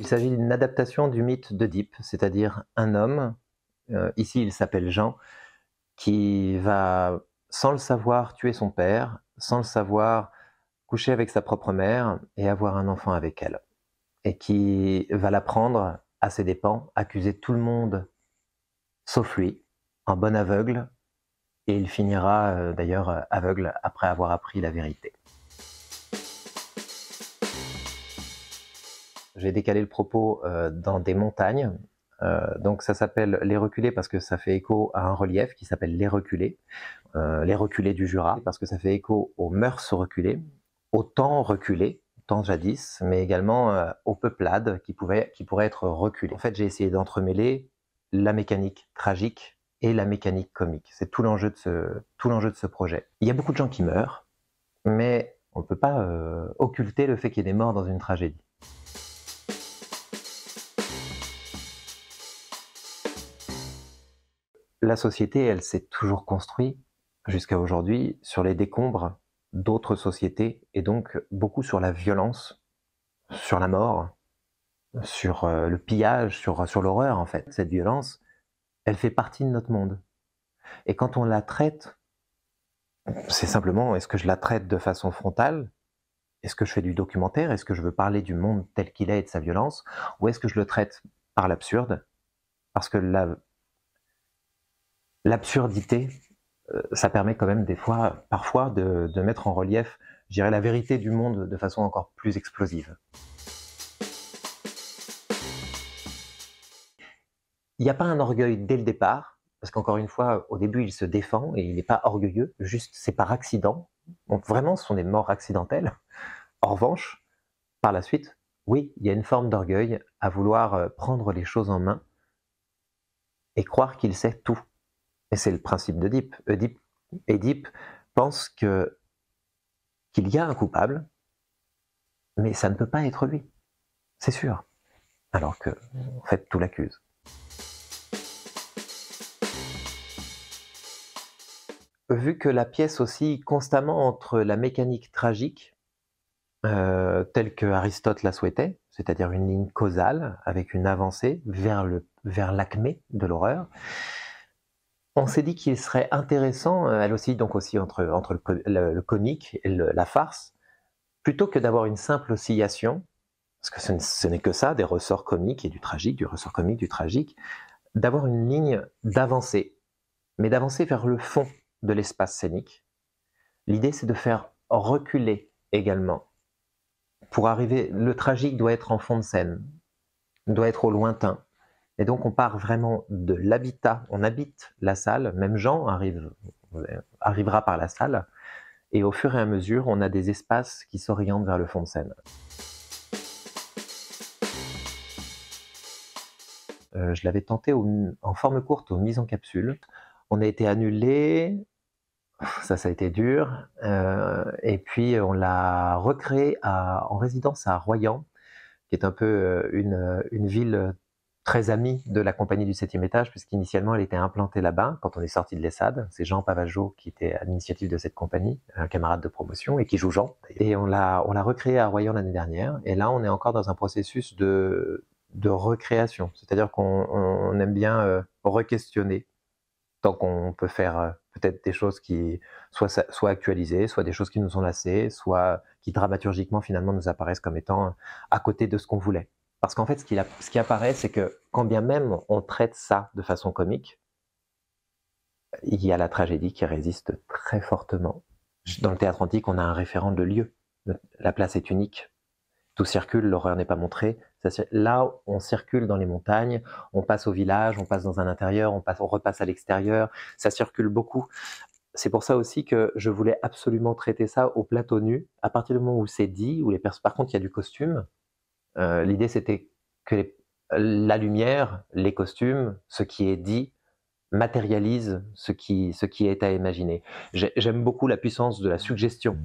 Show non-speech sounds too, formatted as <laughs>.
Il s'agit d'une adaptation du mythe d'Oedipe, c'est-à-dire un homme, euh, ici il s'appelle Jean, qui va, sans le savoir, tuer son père, sans le savoir, coucher avec sa propre mère et avoir un enfant avec elle. Et qui va l'apprendre à ses dépens, accuser tout le monde, sauf lui, un bon aveugle, et il finira euh, d'ailleurs euh, aveugle après avoir appris la vérité. J'ai décalé le propos euh, dans des montagnes. donc ça s'appelle Les Reculés parce que ça fait écho à un relief qui s'appelle Les Reculés, Les Reculés du Jura, parce que ça fait écho aux mœurs reculées, au temps reculé, temps jadis, mais également aux peuplades qui, pouvaient, qui pourraient être reculées. En fait, j'ai essayé d'entremêler la mécanique tragique et la mécanique comique. C'est tout l'enjeu de ce tout l'enjeu de ce projet. Il y a beaucoup de gens qui meurent, mais on ne peut pas euh, occulter le fait qu'il y ait des morts dans une tragédie. La société, elle s'est toujours construite jusqu'à aujourd'hui sur les décombres d'autres sociétés et donc beaucoup sur la violence, sur la mort, sur euh, le pillage, sur, sur l'horreur en fait. Cette violence, elle fait partie de notre monde. Et quand on la traite, c'est simplement est-ce que je la traite de façon frontale Est-ce que je fais du documentaire Est-ce que je veux parler du monde tel qu'il est et de sa violence Ou est-ce que je le traite par l'absurde Parce que l'absurdité, euh, ça permet quand même des fois, parfois, de, mettre en relief, j'irai la vérité du monde de façon encore plus explosive. Il n'y a pas un orgueil dès le départ, parce qu'encore une fois, au début, il se défend et il n'est pas orgueilleux, juste c'est par accident. Donc vraiment, ce sont des morts accidentelles. En revanche, par la suite, oui, il y a une forme d'orgueil à vouloir euh, prendre les choses en main et croire qu'il sait tout. Et c'est le principe d'Oedipe. Oedipe, pense que qu'il y a un coupable, mais ça ne peut pas être lui. C'est sûr. Alors que, en fait, tout l'accuse. vu que la pièce oscille constamment entre la mécanique tragique, euh, telle que Aristote la souhaitait, c'est-à-dire une ligne causale avec une avancée vers le vers l'acmé de l'horreur. On s'est dit qu'il serait intéressant, euh, elle aussi donc aussi entre entre le, comique et la farce, plutôt que d'avoir une simple oscillation, parce que ce n'est que ça, des ressorts comiques et du tragique, du ressort comique, du tragique, d'avoir une ligne d'avancée, mais d'avancer vers le fond de l'espace scénique. L'idée, c'est de faire reculer également. Pour arriver, le tragique doit être en fond de scène, doit être au lointain. Et donc, on part vraiment de l'habitat, on habite la salle, même Jean arrive, arrivera par la salle, et au fur et à mesure, on a des espaces qui s'orientent vers le fond de scène. Euh, je l'avais tenté en forme courte aux mises en capsule. On a été annulé, <laughs> Ça, ça a été dur. Euh, et puis, euh, on l'a recréé en résidence à Royan, qui est un peu euh, une, ville très amie de la compagnie du 7e étage, puisqu'initialement, elle était implantée là-bas quand on est sorti de l'ESSAD. C'est Jean Pavageau qui était à l'initiative de cette compagnie, un camarade de promotion et qui joue Jean. Et on l'a, recréé à Royan l'année dernière. Et là, on est encore dans un processus de, recréation. C'est-à-dire qu'on aime bien re-questionner tant qu'on peut faire euh, peut-être des choses qui soient actualisées, soit des choses qui nous ont lassées, soit qui dramaturgiquement finalement nous apparaissent comme étant euh, à côté de ce qu'on voulait. Parce qu'en fait, ce ce qui apparaît, c'est que quand bien même on traite ça de façon comique, il y a la tragédie qui résiste très fortement. Dans le théâtre antique, on a un référent de lieu. La place est unique. Tout circule, l'horreur n'est pas montrée, Là, on circule dans les montagnes, on passe au village, on passe dans un intérieur, on, passe, on repasse à l'extérieur, ça circule beaucoup. C'est pour ça aussi que je voulais absolument traiter ça au plateau nu. À partir du moment où c'est dit, où les personnes, par contre, il y a du costume. Euh, l'idée, c'était que la lumière, les costumes, ce qui est dit, matérialise ce qui est à imaginer. J'aime beaucoup la puissance de la suggestion.